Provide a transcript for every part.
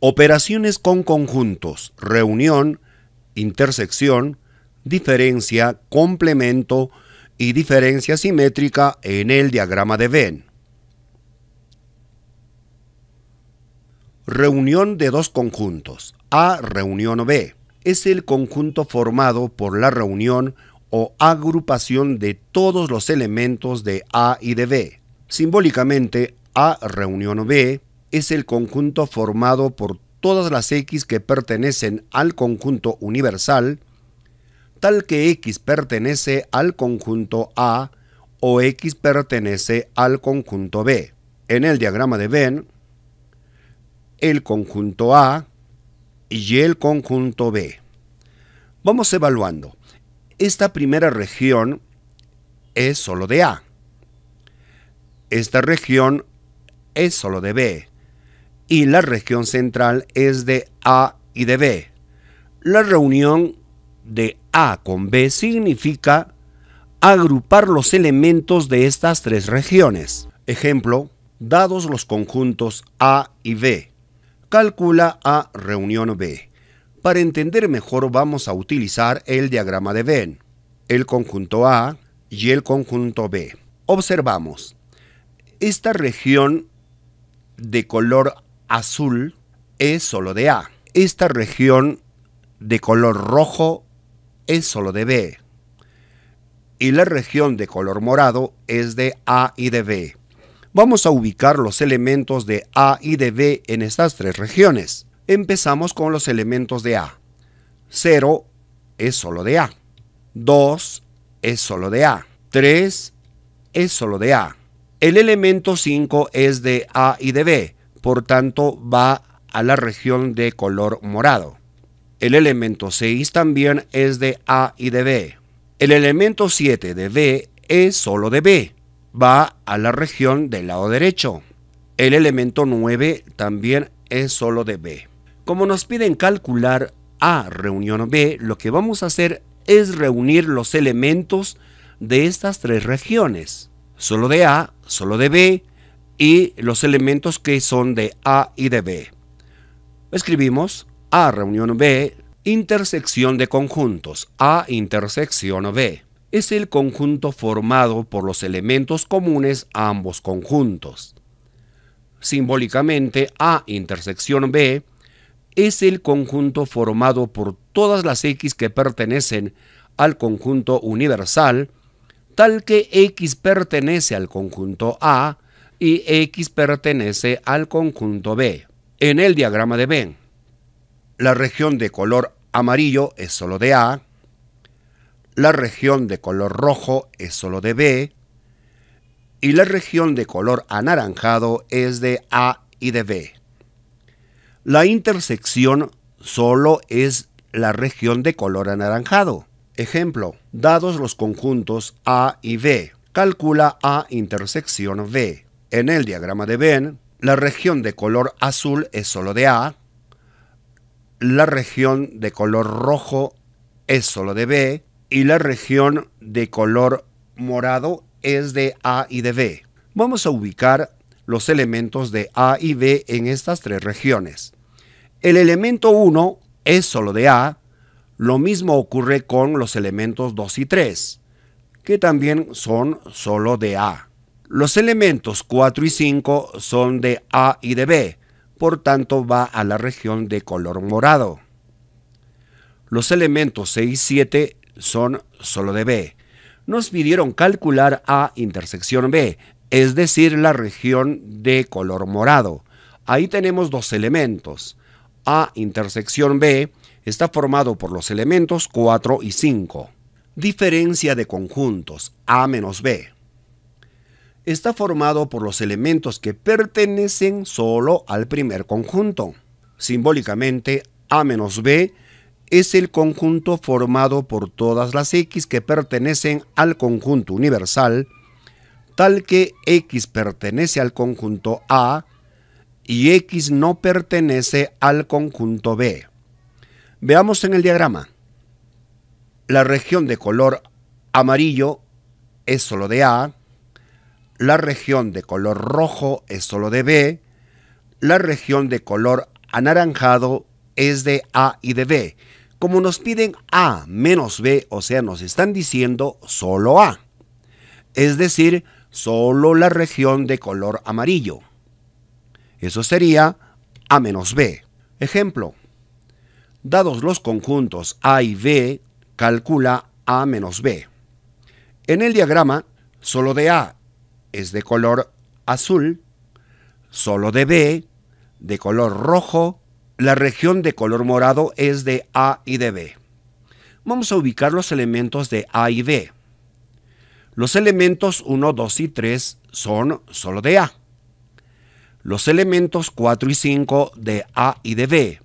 Operaciones con conjuntos, reunión, intersección, diferencia, complemento y diferencia simétrica en el diagrama de Venn. Reunión de dos conjuntos, A reunión B, es el conjunto formado por la reunión o agrupación de todos los elementos de A y de B. Simbólicamente, A reunión B es el conjunto formado por todas las X que pertenecen al conjunto universal, tal que X pertenece al conjunto A o X pertenece al conjunto B. En el diagrama de Venn, el conjunto A y el conjunto B. Vamos evaluando. Esta primera región es solo de A. Esta región es solo de B y la región central es de A y de B. La reunión de A con B significa agrupar los elementos de estas tres regiones. Ejemplo, dados los conjuntos A y B. Calcula A reunión B. Para entender mejor vamos a utilizar el diagrama de Venn, el conjunto A y el conjunto B. Observamos, esta región de color azul es solo de A. Esta región de color rojo es solo de B. Y la región de color morado es de A y de B. Vamos a ubicar los elementos de A y de B en estas tres regiones. Empezamos con los elementos de A. 0 es solo de A. 2 es solo de A. 3 es solo de A. El elemento 5 es de A y de B por tanto va a la región de color morado. El elemento 6 también es de A y de B. El elemento 7 de B es solo de B, va a la región del lado derecho. El elemento 9 también es solo de B. Como nos piden calcular A reunión B, lo que vamos a hacer es reunir los elementos de estas tres regiones. Solo de A, solo de B y los elementos que son de A y de B. Escribimos A reunión B, intersección de conjuntos, A intersección B. Es el conjunto formado por los elementos comunes a ambos conjuntos. Simbólicamente, A intersección B es el conjunto formado por todas las X que pertenecen al conjunto universal, tal que X pertenece al conjunto A y X pertenece al conjunto B. En el diagrama de B. la región de color amarillo es solo de A, la región de color rojo es solo de B y la región de color anaranjado es de A y de B. La intersección solo es la región de color anaranjado. Ejemplo, dados los conjuntos A y B, calcula A intersección B. En el diagrama de Venn, la región de color azul es solo de A, la región de color rojo es solo de B y la región de color morado es de A y de B. Vamos a ubicar los elementos de A y B en estas tres regiones. El elemento 1 es solo de A, lo mismo ocurre con los elementos 2 y 3, que también son solo de A. Los elementos 4 y 5 son de A y de B, por tanto va a la región de color morado. Los elementos 6 y 7 son solo de B. Nos pidieron calcular A intersección B, es decir, la región de color morado. Ahí tenemos dos elementos. A intersección B está formado por los elementos 4 y 5. Diferencia de conjuntos A menos B está formado por los elementos que pertenecen solo al primer conjunto. Simbólicamente, A menos B es el conjunto formado por todas las X que pertenecen al conjunto universal, tal que X pertenece al conjunto A y X no pertenece al conjunto B. Veamos en el diagrama. La región de color amarillo es solo de A, la región de color rojo es solo de B, la región de color anaranjado es de A y de B. Como nos piden A menos B, o sea, nos están diciendo solo A. Es decir, solo la región de color amarillo. Eso sería A menos B. Ejemplo. Dados los conjuntos A y B, calcula A menos B. En el diagrama, solo de A es de color azul, solo de B, de color rojo, la región de color morado es de A y de B. Vamos a ubicar los elementos de A y B. Los elementos 1, 2 y 3 son solo de A. Los elementos 4 y 5 de A y de B.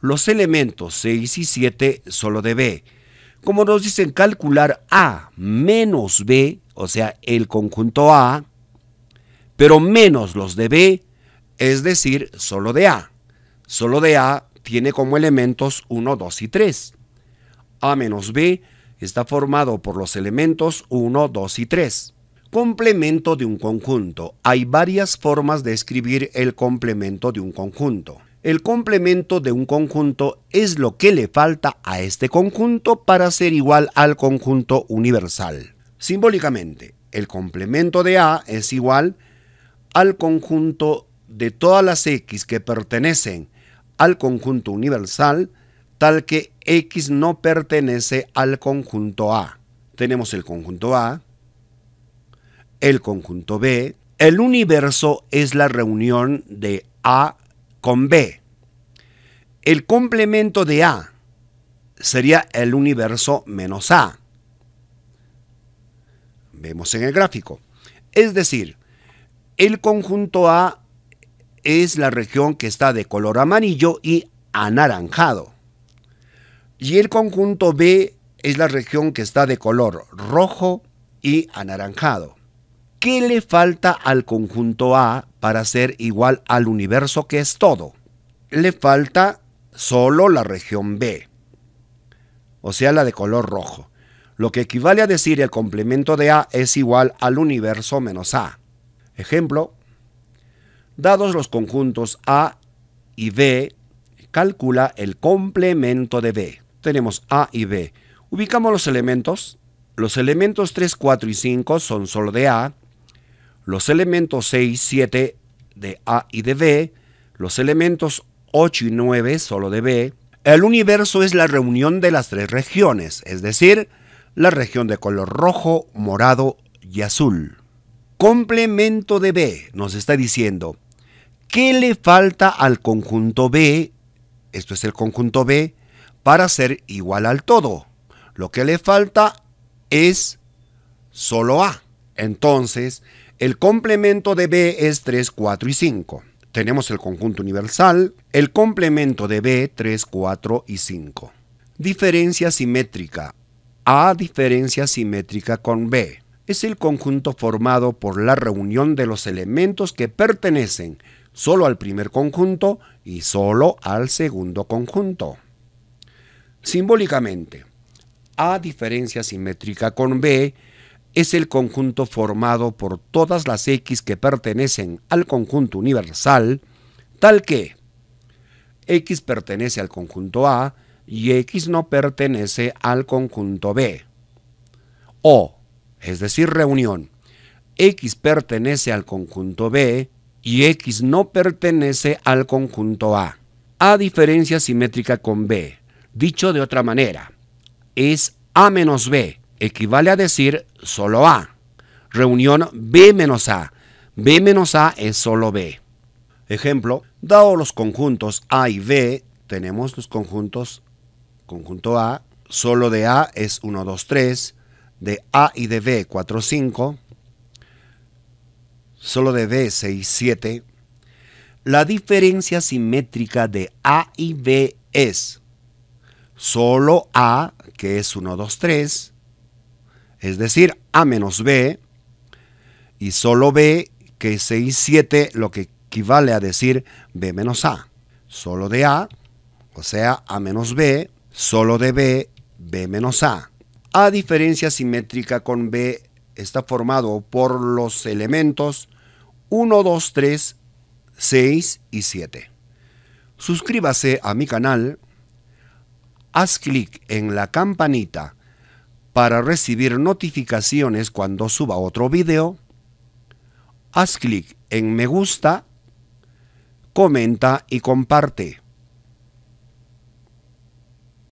Los elementos 6 y 7 solo de B como nos dicen calcular A menos B, o sea, el conjunto A, pero menos los de B, es decir, solo de A. Solo de A tiene como elementos 1, 2 y 3. A menos B está formado por los elementos 1, 2 y 3. Complemento de un conjunto. Hay varias formas de escribir el complemento de un conjunto. El complemento de un conjunto es lo que le falta a este conjunto para ser igual al conjunto universal. Simbólicamente, el complemento de A es igual al conjunto de todas las X que pertenecen al conjunto universal, tal que X no pertenece al conjunto A. Tenemos el conjunto A, el conjunto B, el universo es la reunión de A con B. El complemento de A sería el universo menos A. Vemos en el gráfico. Es decir, el conjunto A es la región que está de color amarillo y anaranjado. Y el conjunto B es la región que está de color rojo y anaranjado. ¿Qué le falta al conjunto A para ser igual al universo que es todo? Le falta solo la región B, o sea, la de color rojo, lo que equivale a decir el complemento de A es igual al universo menos A. Ejemplo, dados los conjuntos A y B, calcula el complemento de B. Tenemos A y B. Ubicamos los elementos. Los elementos 3, 4 y 5 son solo de A los elementos 6, 7 de A y de B, los elementos 8 y 9 solo de B, el universo es la reunión de las tres regiones, es decir, la región de color rojo, morado y azul. Complemento de B nos está diciendo, ¿qué le falta al conjunto B? Esto es el conjunto B para ser igual al todo. Lo que le falta es solo A. Entonces, el complemento de B es 3, 4 y 5. Tenemos el conjunto universal, el complemento de B, 3, 4 y 5. Diferencia simétrica. A diferencia simétrica con B. Es el conjunto formado por la reunión de los elementos que pertenecen solo al primer conjunto y solo al segundo conjunto. Simbólicamente, A diferencia simétrica con B es el conjunto formado por todas las X que pertenecen al conjunto universal, tal que X pertenece al conjunto A y X no pertenece al conjunto B. O, es decir, reunión, X pertenece al conjunto B y X no pertenece al conjunto A. A diferencia simétrica con B. Dicho de otra manera, es A menos B equivale a decir solo A. Reunión B menos A. B menos A es solo B. Ejemplo, dado los conjuntos A y B, tenemos los conjuntos, conjunto A, solo de A es 1, 2, 3, de A y de B 4, 5, solo de B 6, 7. La diferencia simétrica de A y B es solo A, que es 1, 2, 3, es decir, A menos B, y solo B, que es 6, 7, lo que equivale a decir B menos A. Solo de A, o sea, A menos B, solo de B, B menos A. A diferencia simétrica con B está formado por los elementos 1, 2, 3, 6 y 7. Suscríbase a mi canal, haz clic en la campanita para recibir notificaciones cuando suba otro video, haz clic en me gusta, comenta y comparte.